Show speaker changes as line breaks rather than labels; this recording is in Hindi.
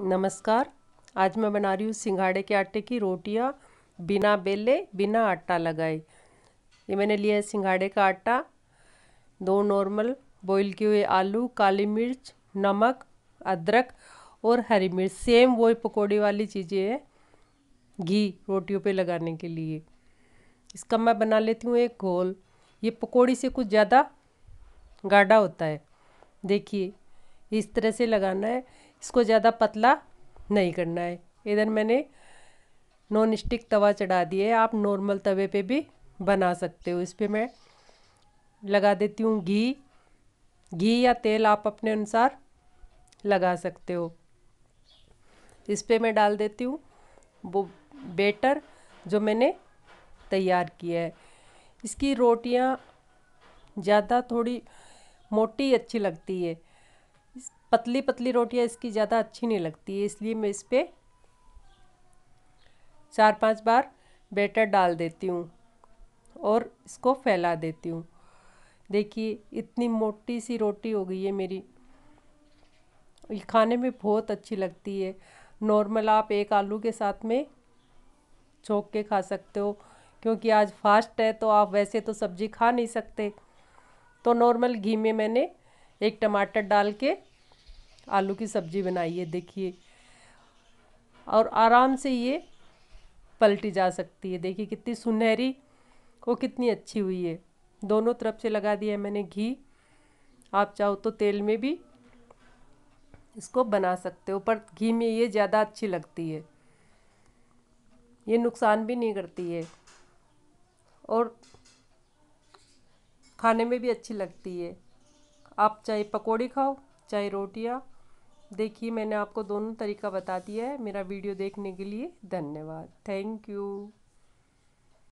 नमस्कार आज मैं बना रही हूँ सिंघाड़े के आटे की रोटियाँ बिना बेले बिना आटा लगाए ये मैंने लिया है सिंघाड़े का आटा दो नॉर्मल बॉईल किए हुए आलू काली मिर्च नमक अदरक और हरी मिर्च सेम वो पकौड़ी वाली चीज़ें हैं घी रोटियों पे लगाने के लिए इसका मैं बना लेती हूँ एक घोल ये पकौड़ी से कुछ ज़्यादा गाढ़ा होता है देखिए इस तरह से लगाना है इसको ज़्यादा पतला नहीं करना है इधर मैंने नॉन स्टिक तवा चढ़ा दिया है आप नॉर्मल तवे पे भी बना सकते हो इस पर मैं लगा देती हूँ घी घी या तेल आप अपने अनुसार लगा सकते हो इस पर मैं डाल देती हूँ वो बेटर जो मैंने तैयार किया है इसकी रोटियाँ ज़्यादा थोड़ी मोटी अच्छी लगती है इस पतली पतली रोटियां इसकी ज़्यादा अच्छी नहीं लगती है इसलिए मैं इस पर चार पांच बार बैटर डाल देती हूँ और इसको फैला देती हूँ देखिए इतनी मोटी सी रोटी हो गई है मेरी ये खाने में बहुत अच्छी लगती है नॉर्मल आप एक आलू के साथ में छोंक के खा सकते हो क्योंकि आज फास्ट है तो आप वैसे तो सब्ज़ी खा नहीं सकते तो नॉर्मल घी में मैंने एक टमाटर डाल के आलू की सब्ज़ी बनाइए देखिए और आराम से ये पलटी जा सकती है देखिए कितनी सुनहरी वो कितनी अच्छी हुई है दोनों तरफ से लगा दिया मैंने घी आप चाहो तो तेल में भी इसको बना सकते हो पर घी में ये ज़्यादा अच्छी लगती है ये नुकसान भी नहीं करती है और खाने में भी अच्छी लगती है आप चाहे पकौड़ी खाओ चाहे रोटियाँ देखिए मैंने आपको दोनों तरीका बता दिया है मेरा वीडियो देखने के लिए धन्यवाद थैंक यू